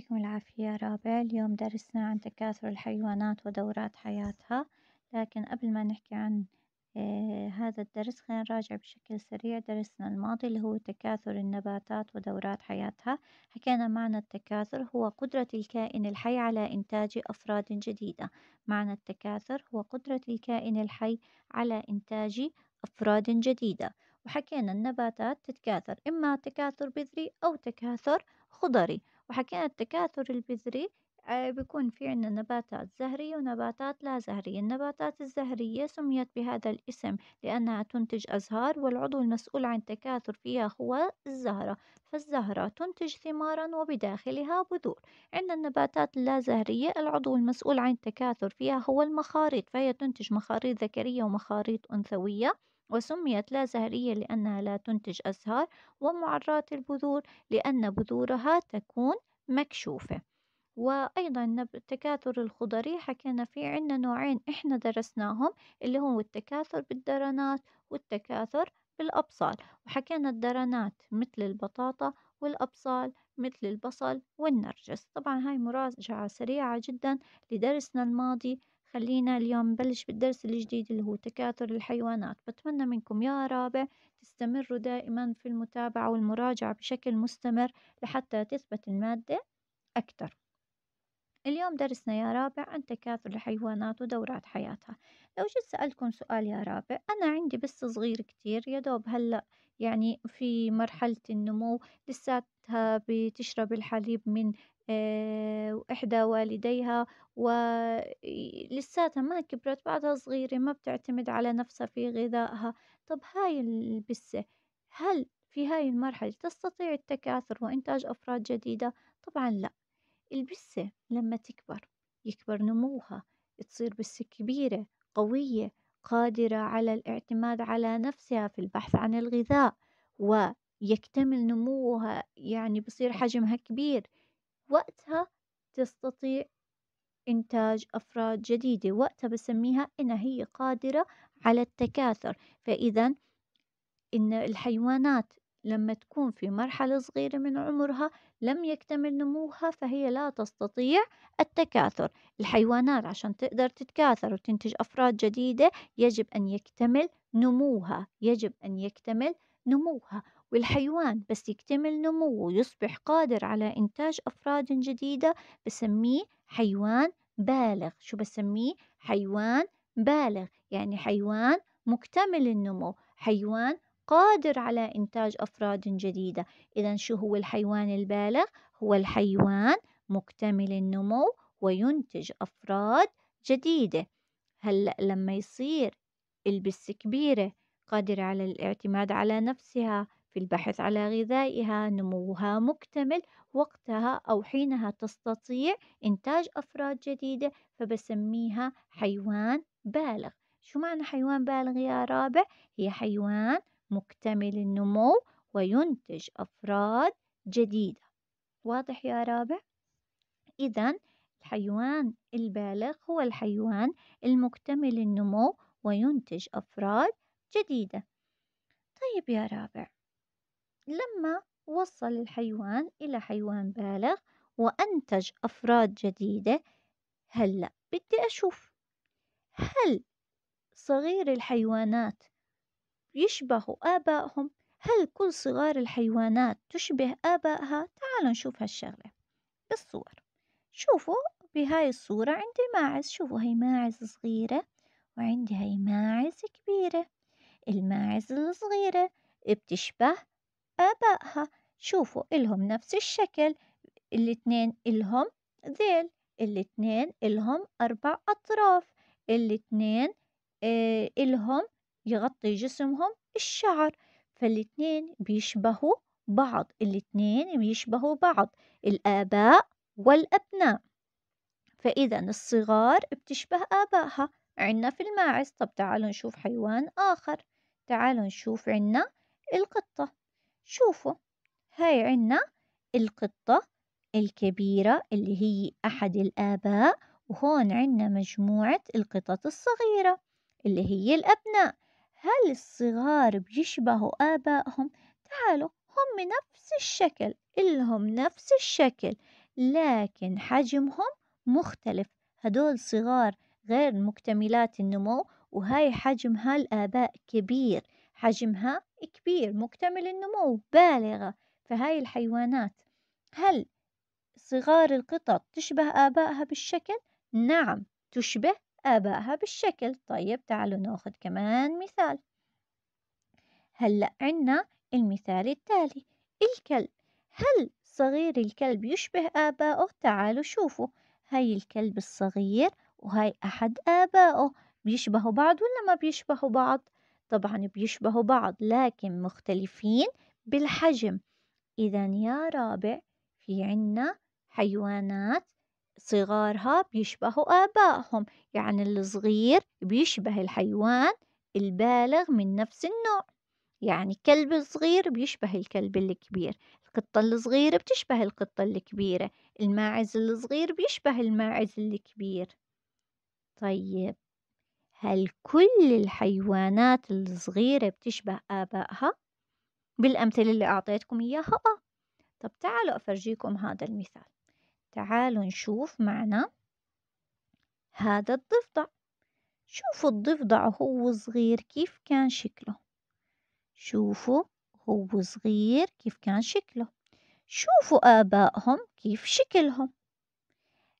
يعطيكم العافية رابع اليوم درسنا عن تكاثر الحيوانات ودورات حياتها لكن قبل ما نحكي عن آه، هذا الدرس خلينا نراجع بشكل سريع درسنا الماضي اللي هو تكاثر النباتات ودورات حياتها حكينا معنى التكاثر هو قدرة الكائن الحي على إنتاج أفراد جديدة معنى التكاثر هو قدرة الكائن الحي على إنتاج أفراد جديدة وحكينا النباتات تتكاثر إما تكاثر بذري أو تكاثر خضري وحكينا التكاثر البذري آه، بيكون في عنا نباتات زهرية ونباتات لا زهرية النباتات الزهرية سميت بهذا الاسم لأنها تنتج أزهار والعضو المسؤول عن التكاثر فيها هو الزهرة فالزهرة تنتج ثمارا وبداخلها بذور عندنا النباتات اللا زهرية العضو المسؤول عن التكاثر فيها هو المخاريط فهي تنتج مخاريط ذكرية ومخاريط أنثوية وسميت لا زهرية لأنها لا تنتج أزهار ومعرات البذور لأن بذورها تكون مكشوفة وأيضا التكاثر الخضري حكينا في عنا نوعين إحنا درسناهم اللي هو التكاثر بالدرنات والتكاثر بالأبصال وحكينا الدرنات مثل البطاطا والأبصال مثل البصل والنرجس طبعا هاي مراجعة سريعة جدا لدرسنا الماضي خلينا اليوم نبلش بالدرس الجديد اللي هو تكاثر الحيوانات بتمنى منكم يا رابع تستمروا دائما في المتابعة والمراجعة بشكل مستمر لحتى تثبت المادة أكثر اليوم درسنا يا رابع عن تكاثر الحيوانات ودورات حياتها لو جيت سألكم سؤال يا رابع أنا عندي بس صغير كتير يدوب هلأ يعني في مرحلة النمو لساتها بتشرب الحليب من آه، إحدى والديها ولساتها ما كبرت بعدها صغيرة ما بتعتمد على نفسها في غذائها طب هاي البسة هل في هاي المرحلة تستطيع التكاثر وإنتاج أفراد جديدة؟ طبعا لا البسة لما تكبر يكبر نموها تصير بسة كبيرة قوية قادرة على الاعتماد على نفسها في البحث عن الغذاء ويكتمل نموها يعني بصير حجمها كبير وقتها تستطيع إنتاج أفراد جديدة وقتها بسميها إنها هي قادرة على التكاثر فإذا إن الحيوانات لما تكون في مرحلة صغيرة من عمرها لم يكتمل نموها فهي لا تستطيع التكاثر الحيوانات عشان تقدر تتكاثر وتنتج أفراد جديدة يجب أن يكتمل نموها يجب أن يكتمل نموها والحيوان بس يكتمل نموه ويصبح قادر على إنتاج أفراد جديدة بسميه حيوان بالغ شو بسميه حيوان بالغ يعني حيوان مكتمل النمو حيوان قادر على إنتاج أفراد جديدة إذا شو هو الحيوان البالغ؟ هو الحيوان مكتمل النمو وينتج أفراد جديدة هلأ لما يصير البس كبيرة قادرة على الاعتماد على نفسها في البحث على غذائها نموها مكتمل وقتها أو حينها تستطيع إنتاج أفراد جديدة فبسميها حيوان بالغ شو معنى حيوان بالغ يا رابع؟ هي حيوان مكتمل النمو وينتج أفراد جديدة واضح يا رابع؟ إذا الحيوان البالغ هو الحيوان المكتمل النمو وينتج أفراد جديدة طيب يا رابع لما وصل الحيوان إلى حيوان بالغ وأنتج أفراد جديدة هلأ بدي أشوف هل صغير الحيوانات يشبه آبائهم هل كل صغار الحيوانات تشبه آبائها تعالوا نشوف هالشغلة بالصور شوفوا بهاي الصورة عندي ماعز شوفوا هي ماعز صغيرة وعندي هي ماعز كبيرة الماعز الصغيرة بتشبه آبائها شوفوا إلهم نفس الشكل الاتنين إلهم ذيل الاتنين إلهم أربع أطراف الاتنين آه، إلهم يغطي جسمهم الشعر فالاتنين بيشبهوا بعض الاتنين بيشبهوا بعض الآباء والأبناء فإذا الصغار بتشبه آبائها عنا في الماعز طب تعالوا نشوف حيوان آخر تعالوا نشوف عنا القطة شوفوا هاي عنا القطة الكبيرة اللي هي أحد الآباء وهون عنا مجموعة القطط الصغيرة اللي هي الأبناء هل الصغار بيشبهوا آبائهم؟ تعالوا هم نفس الشكل إلهم نفس الشكل لكن حجمهم مختلف هدول صغار غير مكتملات النمو وهاي حجمها الآباء كبير حجمها كبير مكتمل النمو بالغة فهاي الحيوانات هل صغار القطط تشبه آبائها بالشكل؟ نعم تشبه آبائها بالشكل طيب تعالوا ناخذ كمان مثال هلأ عنا المثال التالي الكلب هل صغير الكلب يشبه آبائه؟ تعالوا شوفوا هاي الكلب الصغير وهاي أحد آبائه بيشبهوا بعض ولا ما بيشبهوا بعض؟ طبعا بيشبهوا بعض لكن مختلفين بالحجم إذا يا رابع في عنا حيوانات صغارها بيشبهوا آبائهم يعني الصغير بيشبه الحيوان البالغ من نفس النوع يعني كلب صغير بيشبه الكلب الكبير القطة الصغيرة بتشبه القطة الكبيرة الماعز الصغير بيشبه الماعز الكبير طيب هل كل الحيوانات الصغيرة بتشبه آبائها؟ بالأمثلة اللي أعطيتكم إياها آه طب تعالوا أفرجيكم هذا المثال تعالوا نشوف معنا هذا الضفدع شوفوا الضفدع هو صغير كيف كان شكله شوفوا هو صغير كيف كان شكله شوفوا آبائهم كيف شكلهم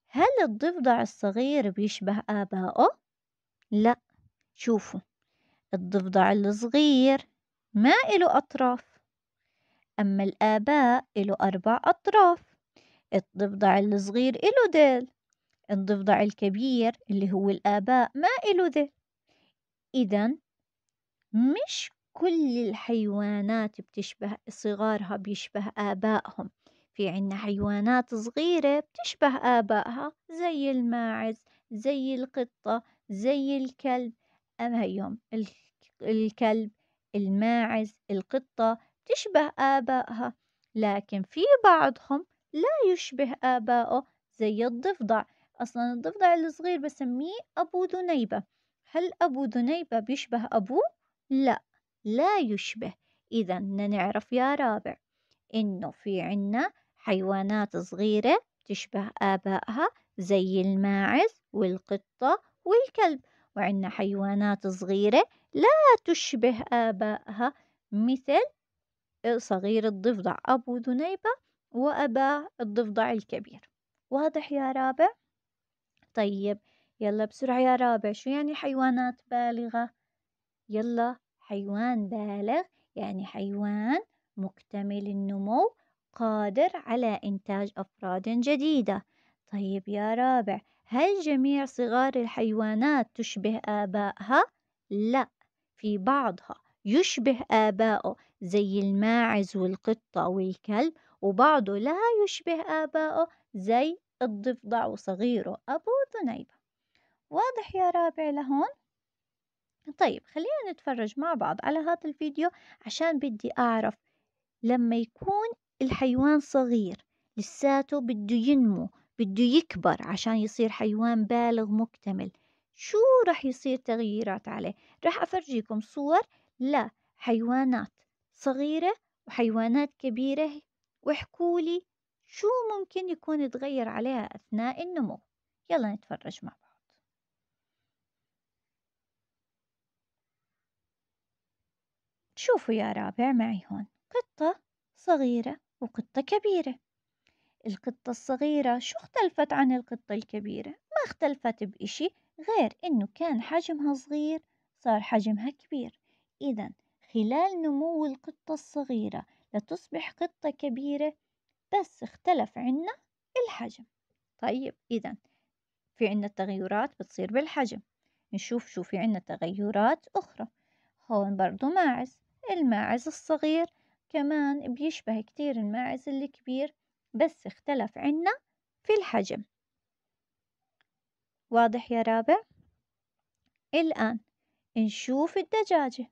هل الضفدع الصغير بيشبه آبائه؟ لا شوفوا الضفدع الصغير ما إله أطراف أما الآباء إله أربع أطراف الضفدع الصغير إله ديل الضفدع الكبير اللي هو الآباء ما إله ديل إذا مش كل الحيوانات بتشبه صغارها بيشبه آبائهم في عنا حيوانات صغيرة بتشبه آبائها زي الماعز زي القطة زي الكلب أما هيهم الكلب الماعز القطة تشبه آبائها لكن في بعضهم لا يشبه آباءه زي الضفدع أصلا الضفدع الصغير بسميه أبو ذنيبة هل أبو ذنيبة بيشبه أبوه؟ لا لا يشبه إذا نعرف يا رابع إنه في عنا حيوانات صغيرة تشبه آبائها زي الماعز والقطة والكلب وعنا حيوانات صغيرة لا تشبه آبائها مثل صغير الضفدع أبو ذنيبة وأبا الضفدع الكبير واضح يا رابع؟ طيب يلا بسرعة يا رابع شو يعني حيوانات بالغة؟ يلا حيوان بالغ يعني حيوان مكتمل النمو قادر على إنتاج أفراد جديدة طيب يا رابع هل جميع صغار الحيوانات تشبه آبائها؟ لا في بعضها يشبه آبائه زي الماعز والقطة والكلب وبعضه لا يشبه آبائه زي الضفدع وصغيره أبو ذنيبة واضح يا رابع لهون؟ طيب خلينا نتفرج مع بعض على هذا الفيديو عشان بدي أعرف لما يكون الحيوان صغير لساته بده ينمو بده يكبر عشان يصير حيوان بالغ مكتمل شو رح يصير تغييرات عليه رح أفرجيكم صور لحيوانات صغيرة وحيوانات كبيرة واحكولي شو ممكن يكون يتغير عليها أثناء النمو يلا نتفرج مع بعض شوفوا يا رابع معي هون قطة صغيرة وقطة كبيرة القطة الصغيرة شو اختلفت عن القطة الكبيرة؟ ما اختلفت بإشي غير إنه كان حجمها صغير صار حجمها كبير إذا خلال نمو القطة الصغيرة لتصبح قطة كبيرة بس اختلف عنا الحجم طيب إذا في عنا تغيرات بتصير بالحجم نشوف شو في عنا تغيرات أخرى هون برضو ماعز الماعز الصغير كمان بيشبه كتير الماعز الكبير بس اختلف عنا في الحجم واضح يا رابع الآن نشوف الدجاجة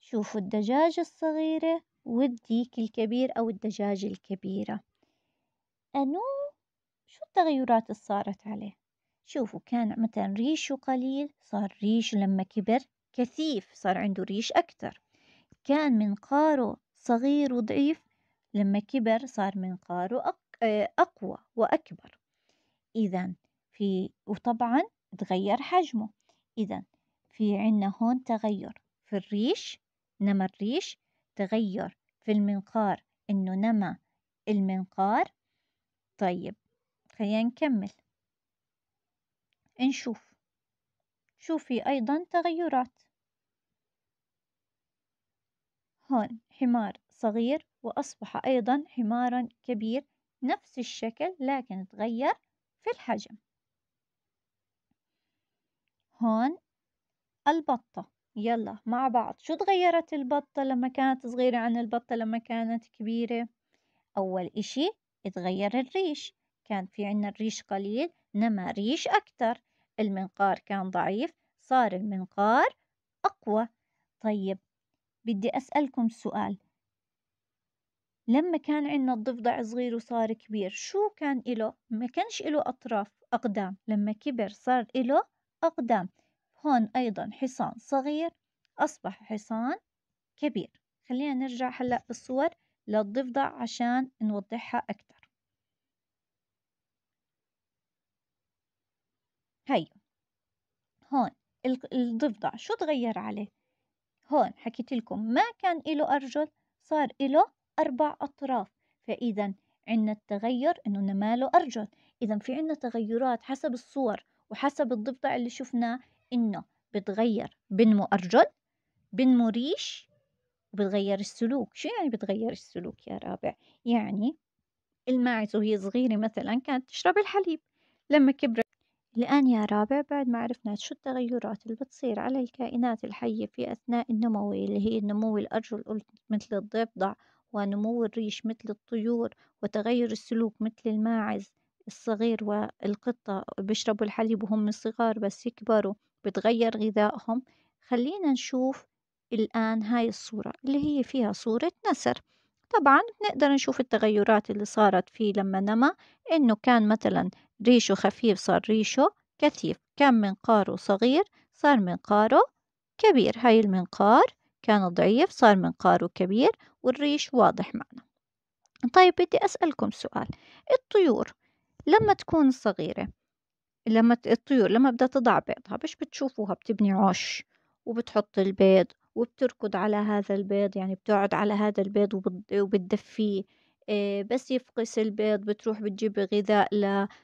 شوفوا الدجاجة الصغيرة والديك الكبير أو الدجاج الكبيرة أنو شو التغيرات اللي صارت عليه شوفوا كان مثلا ريشه قليل صار ريشه لما كبر كثيف صار عنده ريش أكتر كان منقاره صغير وضعيف لما كبر صار منقاره أقوى وأكبر إذا في وطبعا تغير حجمه إذا في عنا هون تغير في الريش نمى الريش تغير في المنقار إنه نما المنقار طيب خلينا نكمل نشوف شوفي أيضا تغيرات هون حمار صغير وأصبح أيضا حمارا كبير نفس الشكل لكن تغير في الحجم هون البطة يلا مع بعض شو تغيرت البطة لما كانت صغيرة عن البطة لما كانت كبيرة أول إشي اتغير الريش كان في عنا الريش قليل نما ريش أكتر المنقار كان ضعيف صار المنقار أقوى طيب بدي أسألكم سؤال لما كان عنا الضفدع صغير وصار كبير شو كان إله؟ ما كانش إله أطراف أقدام لما كبر صار إله أقدام هون أيضا حصان صغير أصبح حصان كبير خلينا نرجع هلأ بالصور للضفدع عشان نوضحها أكثر هيو هون الضفدع شو تغير عليه هون حكيت لكم ما كان إله أرجل صار إله أربع أطراف فإذا عندنا التغير إنه نماله أرجل إذا في عندنا تغيرات حسب الصور وحسب الضفدع اللي شفناه إنه بتغير بنمو أرجل بنمو ريش وبتغير السلوك شو يعني بتغير السلوك يا رابع يعني الماعز وهي صغيرة مثلا كانت تشرب الحليب لما كبرت الآن يا رابع بعد ما عرفنا شو التغيرات اللي بتصير على الكائنات الحية في أثناء النمو اللي هي نمو الأرجل مثل الضفدع ونمو الريش مثل الطيور وتغير السلوك مثل الماعز الصغير والقطة بيشربوا الحليب وهم صغار بس يكبروا بتغير غذائهم خلينا نشوف الآن هاي الصورة اللي هي فيها صورة نسر طبعا بنقدر نشوف التغيرات اللي صارت فيه لما نما إنه كان مثلا ريشه خفيف صار ريشه كثيف كان منقاره صغير صار منقاره كبير هاي المنقار كان ضعيف صار منقاره كبير والريش واضح معنا طيب بدي أسألكم سؤال الطيور لما تكون صغيرة لما الطيور لما بدها تضع بيضها مش بتشوفوها بتبني عش وبتحط البيض وبتركض على هذا البيض يعني بتقعد على هذا البيض وبتدفيه آه، بس يفقس البيض بتروح بتجيب غذاء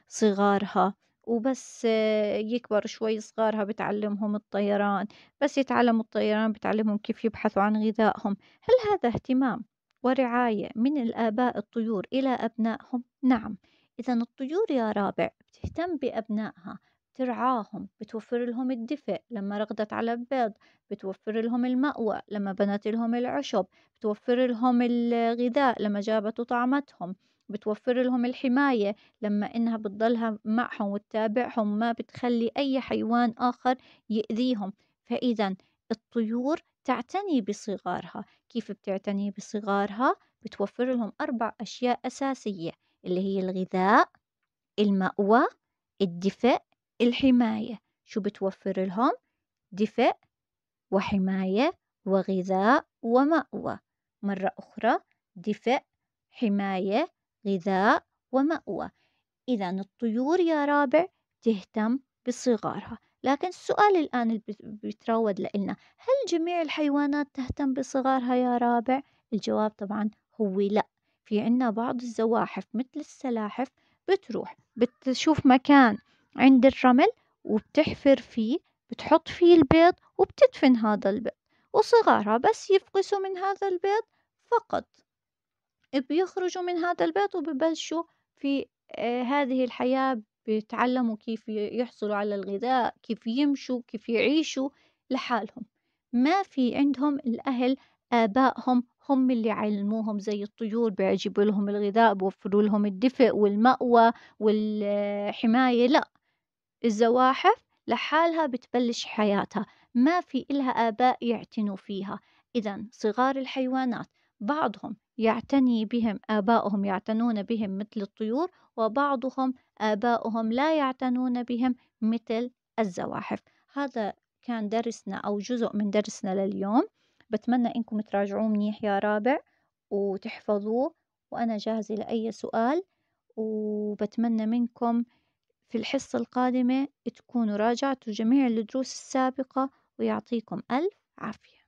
لصغارها وبس آه، يكبر شوي صغارها بتعلمهم الطيران بس يتعلموا الطيران بتعلمهم كيف يبحثوا عن غذائهم هل هذا اهتمام ورعاية من الآباء الطيور إلى أبنائهم؟ نعم إذا الطيور يا رابع بتهتم بأبنائها بترعاهم بتوفر لهم الدفء لما رغدت على البيض بتوفر لهم المأوى لما بنت لهم العشب بتوفر لهم الغذاء لما جابت طعمتهم بتوفر لهم الحماية لما إنها بتضلها معهم وتتابعهم ما بتخلي أي حيوان آخر يأذيهم فإذا الطيور تعتني بصغارها كيف بتعتني بصغارها؟ بتوفر لهم أربع أشياء أساسية اللي هي الغذاء المأوى الدفء الحماية شو بتوفر لهم دفء وحماية وغذاء ومأوى مرة أخرى دفء حماية غذاء ومأوى إذا الطيور يا رابع تهتم بصغارها لكن السؤال الآن اللي بيتراود لإلنا هل جميع الحيوانات تهتم بصغارها يا رابع؟ الجواب طبعا هو لأ في عنا بعض الزواحف مثل السلاحف بتروح بتشوف مكان عند الرمل وبتحفر فيه بتحط فيه البيض وبتدفن هذا البيض وصغارها بس يفقسوا من هذا البيض فقط بيخرجوا من هذا البيض وببلشوا في آه، هذه الحياة بيتعلموا كيف يحصلوا على الغذاء كيف يمشوا كيف يعيشوا لحالهم ما في عندهم الأهل آبائهم هم اللي علموهم زي الطيور بيجيبوا لهم الغذاء بيوفروا لهم الدفء والمأوى والحماية لأ الزواحف لحالها بتبلش حياتها ما في إلها آباء يعتنوا فيها إذا صغار الحيوانات بعضهم يعتني بهم آباؤهم يعتنون بهم مثل الطيور وبعضهم آباؤهم لا يعتنون بهم مثل الزواحف هذا كان درسنا أو جزء من درسنا لليوم بتمنى إنكم تراجعوه منيح يا رابع وتحفظوه وأنا جاهزة لأي سؤال وبتمنى منكم في الحصة القادمة تكونوا راجعتوا جميع الدروس السابقة ويعطيكم ألف عافية